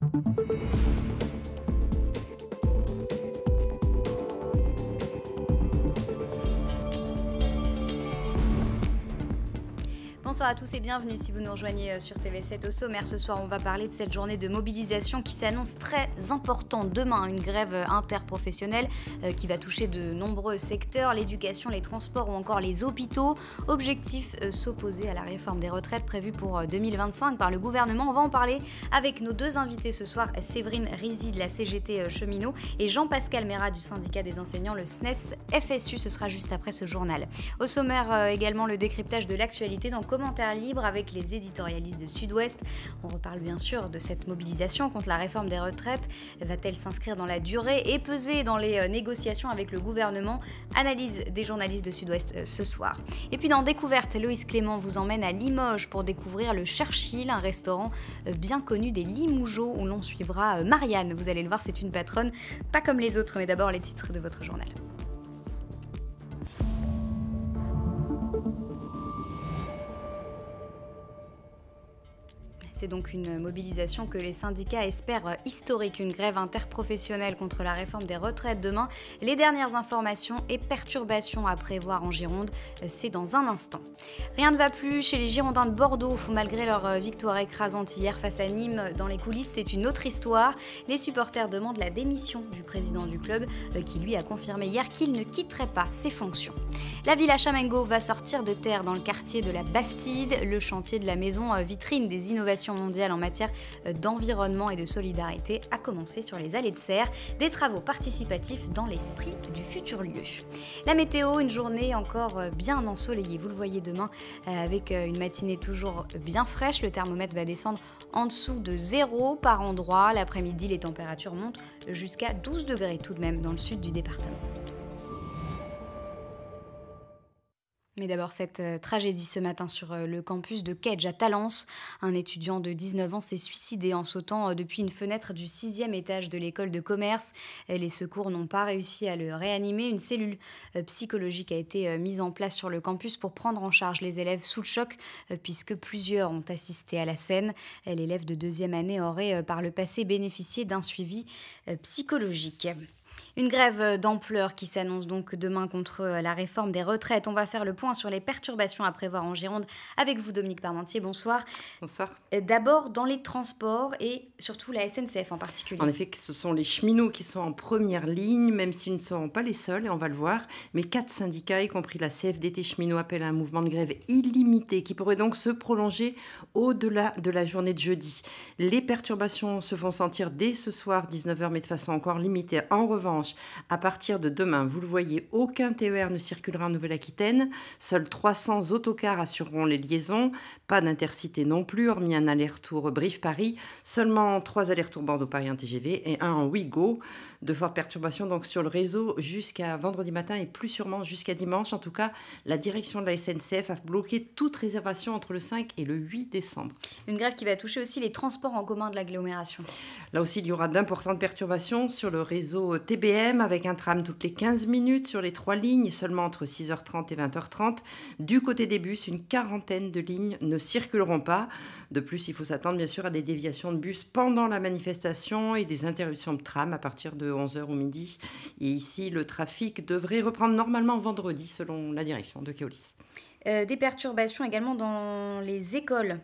あ Bonsoir à tous et bienvenue si vous nous rejoignez euh, sur TV7 au sommaire. Ce soir, on va parler de cette journée de mobilisation qui s'annonce très importante. Demain, une grève euh, interprofessionnelle euh, qui va toucher de nombreux secteurs, l'éducation, les transports ou encore les hôpitaux. Objectif, s'opposer à la réforme des retraites prévue pour 2025 par le gouvernement. On va en parler avec nos deux invités ce soir, Séverine Rizy de la CGT Cheminot et Jean-Pascal Mera du syndicat des enseignants, le SNES FSU. Ce sera juste après ce journal. Au sommaire également le décryptage de l'actualité dans commentaire libre avec les éditorialistes de Sud-Ouest. On reparle bien sûr de cette mobilisation contre la réforme des retraites. Va-t-elle s'inscrire dans la durée et peser dans les euh, négociations avec le gouvernement Analyse des journalistes de Sud-Ouest euh, ce soir. Et puis dans Découverte, Loïs Clément vous emmène à Limoges pour découvrir le Churchill, un restaurant euh, bien connu des Limougeaux où l'on suivra Marianne. Vous allez le voir, c'est une patronne, pas comme les autres, mais d'abord les titres de votre journal. C'est donc une mobilisation que les syndicats espèrent historique, une grève interprofessionnelle contre la réforme des retraites demain. Les dernières informations et perturbations à prévoir en Gironde, c'est dans un instant. Rien ne va plus chez les Girondins de Bordeaux, malgré leur victoire écrasante hier face à Nîmes dans les coulisses, c'est une autre histoire. Les supporters demandent la démission du président du club, qui lui a confirmé hier qu'il ne quitterait pas ses fonctions. La villa Chamengo va sortir de terre dans le quartier de la Bastide, le chantier de la maison vitrine des innovations mondiale en matière euh, d'environnement et de solidarité, a commencé sur les allées de serre, des travaux participatifs dans l'esprit du futur lieu. La météo, une journée encore euh, bien ensoleillée, vous le voyez demain, euh, avec une matinée toujours bien fraîche, le thermomètre va descendre en dessous de zéro par endroit, l'après-midi les températures montent jusqu'à 12 degrés tout de même dans le sud du département. Mais d'abord cette euh, tragédie ce matin sur euh, le campus de Kedge à Talence. Un étudiant de 19 ans s'est suicidé en sautant euh, depuis une fenêtre du sixième étage de l'école de commerce. Les secours n'ont pas réussi à le réanimer. Une cellule psychologique a été mise en place sur le campus pour prendre en charge les élèves sous le choc puisque plusieurs ont assisté à la scène. L'élève de deuxième année aurait par le passé bénéficié d'un suivi psychologique. Une grève euh, d'ampleur qui s'annonce donc demain contre euh, la réforme des retraites. On va faire le point sur les perturbations à prévoir en Gironde avec vous, Dominique Parmentier. Bonsoir. Bonsoir. Euh, d'abord dans les transports et surtout la SNCF en particulier. En effet, ce sont les cheminots qui sont en première ligne, même s'ils ne sont pas les seuls, et on va le voir. Mais quatre syndicats, y compris la CFDT cheminots appellent à un mouvement de grève illimité qui pourrait donc se prolonger au-delà de la journée de jeudi. Les perturbations se font sentir dès ce soir, 19h, mais de façon encore limitée. En revanche, à partir de demain, vous le voyez, aucun TER ne circulera en Nouvelle-Aquitaine. Seuls 300 autocars assureront les liaisons. Pas d'intercité non plus, hormis un aller-retour brief paris Seulement trois allers-retours Bordeaux-Paris en TGV et un en Ouigo. De fortes perturbations donc sur le réseau jusqu'à vendredi matin et plus sûrement jusqu'à dimanche. En tout cas, la direction de la SNCF a bloqué toute réservation entre le 5 et le 8 décembre. Une grève qui va toucher aussi les transports en commun de l'agglomération. Là aussi, il y aura d'importantes perturbations sur le réseau TBR avec un tram toutes les 15 minutes sur les trois lignes, seulement entre 6h30 et 20h30. Du côté des bus, une quarantaine de lignes ne circuleront pas. De plus, il faut s'attendre bien sûr à des déviations de bus pendant la manifestation et des interruptions de tram à partir de 11h ou midi. Et ici, le trafic devrait reprendre normalement vendredi selon la direction de Keolis. Euh, des perturbations également dans les écoles.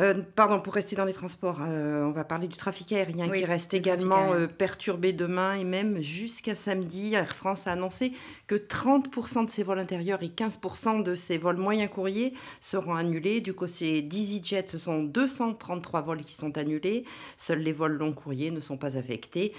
Euh, pardon, pour rester dans les transports, euh, on va parler du trafic aérien qui reste également euh, perturbé demain et même jusqu'à samedi. Air France a annoncé que 30% de ses vols intérieurs et 15% de ses vols moyens courriers seront annulés. Du coup, côté jets ce sont 233 vols qui sont annulés. Seuls les vols longs courriers ne sont pas affectés.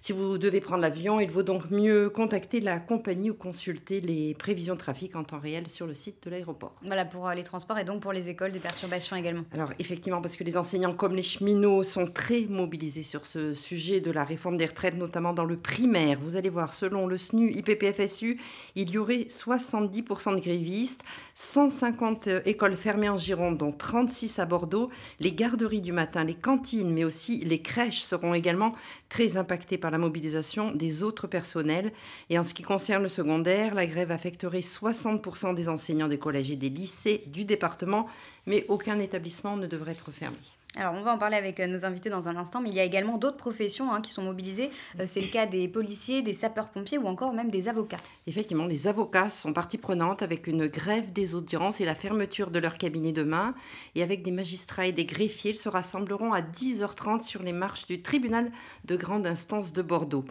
Si vous devez prendre l'avion, il vaut donc mieux contacter la compagnie ou consulter les prévisions de trafic en temps réel sur le site de l'aéroport. Voilà pour les transports et donc pour les écoles, des perturbations également. Alors, effectivement, parce que les enseignants comme les cheminots sont très mobilisés sur ce sujet de la réforme des retraites, notamment dans le primaire. Vous allez voir, selon le SNU IPPFSU, il y aurait 70% de grévistes, 150 euh, écoles fermées en Gironde, dont 36 à Bordeaux. Les garderies du matin, les cantines, mais aussi les crèches seront également très impactées par la mobilisation des autres personnels. Et en ce qui concerne le secondaire, la grève affecterait 60% des enseignants des collèges et des lycées du département, mais aucun établissement ne devrait être fermée. Alors, on va en parler avec euh, nos invités dans un instant, mais il y a également d'autres professions hein, qui sont mobilisées. Euh, c'est le cas des policiers, des sapeurs-pompiers ou encore même des avocats. Effectivement, les avocats sont partie prenante avec une grève des audiences et la fermeture de leur cabinet demain. Et avec des magistrats et des greffiers, ils se rassembleront à 10h30 sur les marches du tribunal de grande instance de Bordeaux.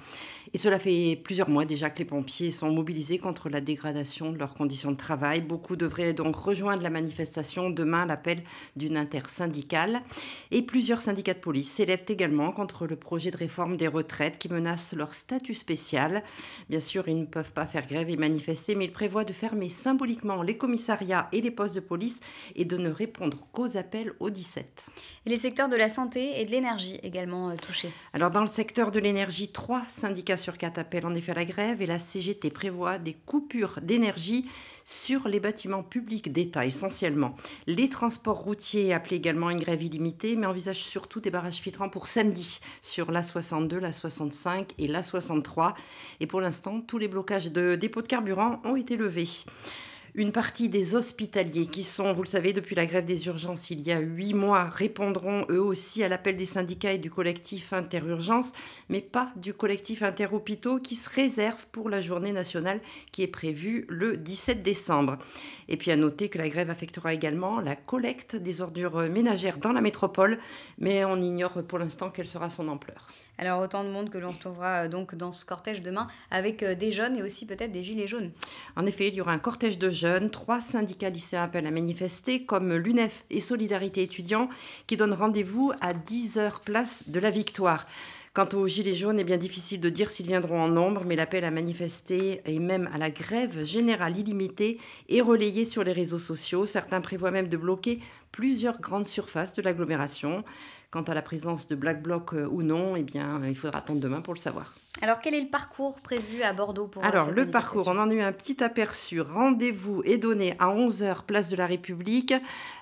Et cela fait plusieurs mois déjà que les pompiers sont mobilisés contre la dégradation de leurs conditions de travail. Beaucoup devraient donc rejoindre la manifestation demain à l'appel d'une intersyndicale. Et plusieurs syndicats de police s'élèvent également contre le projet de réforme des retraites qui menace leur statut spécial. Bien sûr, ils ne peuvent pas faire grève et manifester, mais ils prévoient de fermer symboliquement les commissariats et les postes de police et de ne répondre qu'aux appels aux 17. Et les secteurs de la santé et de l'énergie également euh, touchés Alors dans le secteur de l'énergie, trois syndicats sur quatre appellent en effet à la grève et la CGT prévoit des coupures d'énergie sur les bâtiments publics d'État essentiellement. Les transports routiers appelaient également une grève illimitée, mais envisagent surtout des barrages filtrants pour samedi sur l'A62, l'A65 et l'A63. Et pour l'instant, tous les blocages de dépôts de carburant ont été levés. Une partie des hospitaliers qui sont, vous le savez, depuis la grève des urgences il y a huit mois, répondront eux aussi à l'appel des syndicats et du collectif interurgence, mais pas du collectif interhôpitaux qui se réserve pour la journée nationale qui est prévue le 17 décembre. Et puis à noter que la grève affectera également la collecte des ordures ménagères dans la métropole, mais on ignore pour l'instant quelle sera son ampleur. Alors autant de monde que l'on retrouvera euh, donc dans ce cortège demain avec euh, des jeunes et aussi peut-être des gilets jaunes. En effet, il y aura un cortège de jeunes. Trois syndicats lycéens appellent à manifester comme l'UNEF et Solidarité étudiants qui donnent rendez-vous à 10h place de la Victoire. Quant aux Gilets jaunes, est eh bien difficile de dire s'ils viendront en nombre, mais l'appel à manifester et même à la grève générale illimitée est relayé sur les réseaux sociaux. Certains prévoient même de bloquer plusieurs grandes surfaces de l'agglomération. Quant à la présence de Black Bloc euh, ou non, eh bien, euh, il faudra attendre demain pour le savoir. Alors, quel est le parcours prévu à Bordeaux pour Alors, le parcours, on en a eu un petit aperçu. Rendez-vous est donné à 11h, place de la République.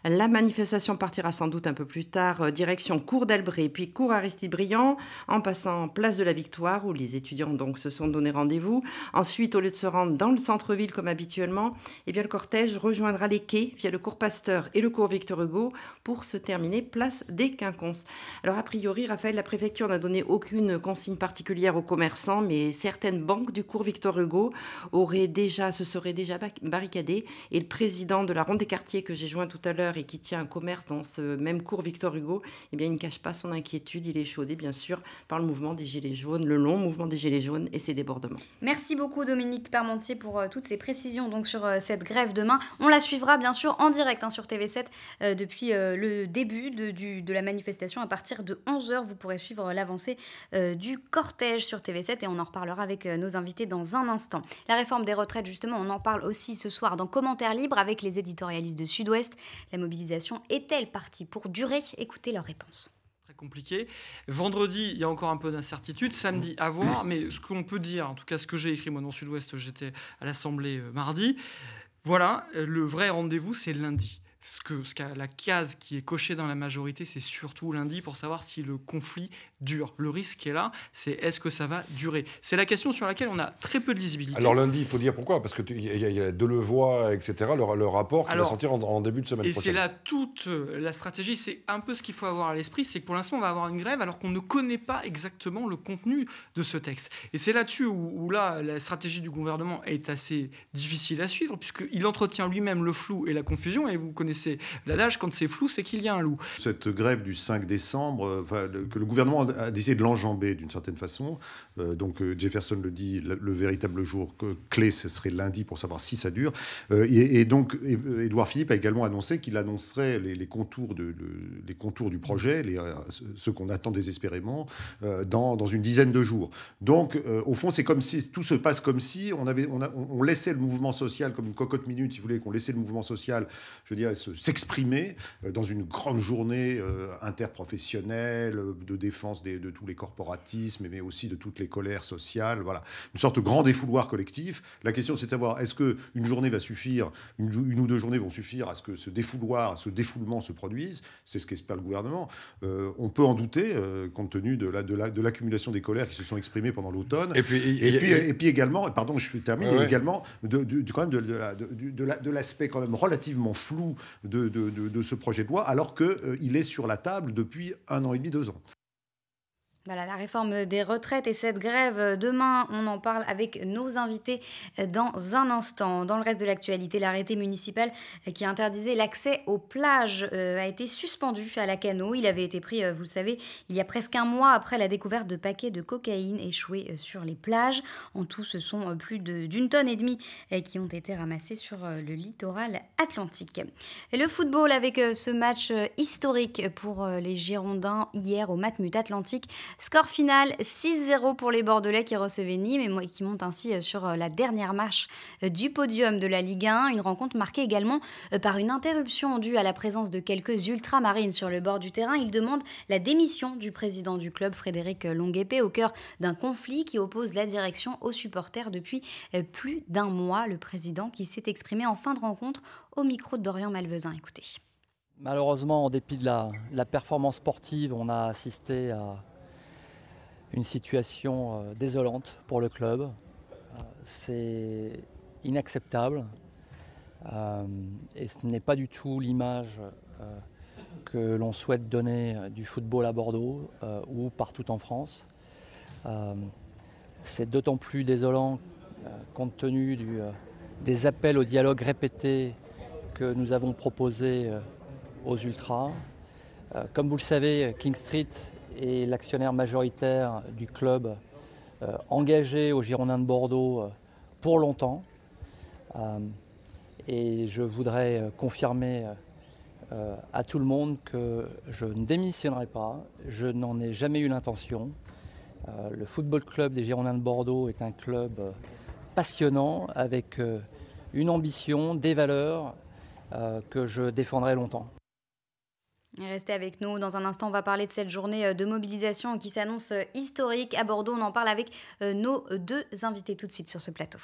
La manifestation partira sans doute un peu plus tard, euh, direction cours d'Albret, puis cours Aristide Briand, en passant place de la Victoire, où les étudiants donc se sont donné rendez-vous. Ensuite, au lieu de se rendre dans le centre-ville comme habituellement, eh bien, le cortège rejoindra les quais via le cours Pasteur et le cours Victor Hugo pour se terminer place des Quinconces. Alors a priori, Raphaël, la préfecture n'a donné aucune consigne particulière aux commerçants, mais certaines banques du cours Victor Hugo auraient déjà, se seraient déjà barricadées. Et le président de la Ronde des quartiers que j'ai joint tout à l'heure et qui tient un commerce dans ce même cours Victor Hugo, eh bien, il ne cache pas son inquiétude. Il est chaudé, bien sûr, par le mouvement des Gilets jaunes, le long mouvement des Gilets jaunes et ses débordements. Merci beaucoup, Dominique Permentier pour euh, toutes ces précisions donc, sur euh, cette grève demain. On la suivra, bien sûr, en direct hein, sur TV7 euh, depuis le début du, de la manifestation à partir de 11h, vous pourrez suivre l'avancée euh, du cortège sur TV7 et on en reparlera avec euh, nos invités dans un instant. La réforme des retraites, justement, on en parle aussi ce soir dans Commentaires libres avec les éditorialistes de Sud-Ouest. La mobilisation est-elle partie pour durer Écoutez leurs réponses Très compliqué. Vendredi, il y a encore un peu d'incertitude. Samedi, à voir. Mais ce qu'on peut dire, en tout cas ce que j'ai écrit moi dans Sud-Ouest, j'étais à l'Assemblée euh, mardi. Voilà, le vrai rendez-vous, c'est lundi ce que ce la case qui est cochée dans la majorité, c'est surtout lundi pour savoir si le conflit dure. Le risque qui est là, c'est est-ce que ça va durer C'est la question sur laquelle on a très peu de lisibilité. Alors lundi, il faut dire pourquoi, parce qu'il y, y, a Delevoye, etc., le, leur rapport qui va sortir en, début de semaine et Et c'est là toute euh, la stratégie, c'est un peu ce qu'il faut avoir à l'esprit, c'est que pour l'instant, on va avoir une grève alors qu'on ne connaît pas exactement le contenu de ce texte. Et c'est là-dessus où, là, la stratégie du gouvernement est assez difficile à suivre, puisqu'il entretient lui-même le flou et la confusion, et vous connaissez l'adage, quand c'est flou, c'est qu'il y a un loup. Cette grève du 5 décembre, euh, que le gouvernement d'essayer de l'enjamber d'une certaine façon. Euh, donc euh, Jefferson le dit, le, véritable jour que, clé, ce serait lundi pour savoir si ça dure. Euh, et, donc Édouard Philippe a également annoncé qu'il annoncerait les, contours de, les contours du projet, les, ce qu'on attend désespérément, dans, dans, une dizaine de jours. Donc au fond, c'est comme si tout se passe comme si on, avait, on, on laissait le mouvement social comme une cocotte minute, si vous voulez, qu'on laissait le mouvement social, je dire s'exprimer dans une grande journée interprofessionnelle de défense de tous les corporatismes, mais aussi de toutes les colères sociales. Voilà, une sorte de grand défouloir collectif. La question, c'est de savoir est-ce que une journée va suffire, une, ou deux journées vont suffire à ce que ce défouloir, ce défoulement se produise. C'est ce qu'espère le gouvernement. Euh, on peut en douter euh, compte tenu de l'accumulation des colères qui se sont exprimées pendant l'automne. Et puis, et, également, pardon, je termine, terminer également de, quand même de, l'aspect quand même relativement flou de, ce projet de loi, alors qu'il euh, est sur la table depuis un an et demi, deux ans. Voilà, la réforme des retraites et cette grève, euh, demain, on en parle avec nos invités euh, dans un instant. Dans le reste de l'actualité, l'arrêté municipal euh, qui interdisait l'accès aux plages a été suspendu à la Cano. Il avait été pris, vous le savez, il y a presque un mois après la découverte de paquets de cocaïne échoués sur les plages. En tout, ce sont plus d'une tonne et demie qui ont été ramassés sur le littoral atlantique. Et le football avec ce match historique pour les Girondins hier au Matmut Atlantique. Score final 6-0 pour les Bordelais qui recevaient Nîmes et qui montent ainsi euh, sur euh, la dernière marche euh, du podium de la Ligue 1. Une rencontre marquée également par une interruption due à la présence de quelques ultramarines sur le bord du terrain. Ils demandent la démission du président du club, Frédéric Longuepé, au cœur d'un conflit qui oppose la direction aux supporters depuis plus d'un mois. Le président qui s'est exprimé en fin de rencontre au micro de Dorian Malvezin. Écoutez. Malheureusement, en dépit de la, la performance sportive, on a assisté à, une situation euh, désolante pour le club. Euh, c'est inacceptable euh, et ce n'est pas du tout l'image que l'on souhaite donner du football à Bordeaux ou partout en France. C'est d'autant plus désolant compte tenu du, des appels au dialogue répétés que nous avons proposé aux ultras. Comme vous le savez, King Street et l'actionnaire majoritaire du club euh, engagé au Girondins de Bordeaux euh, pour longtemps. Euh, et je voudrais confirmer à tout le monde que je ne démissionnerai pas, je n'en ai jamais eu l'intention. le football club des Girondins de Bordeaux est un club passionnant avec une ambition, des valeurs que je défendrai longtemps. Restez avec nous. Dans un instant, on va parler de cette journée euh, de mobilisation qui s'annonce euh, historique à Bordeaux. On en parle avec euh, nos deux invités tout de suite sur ce plateau.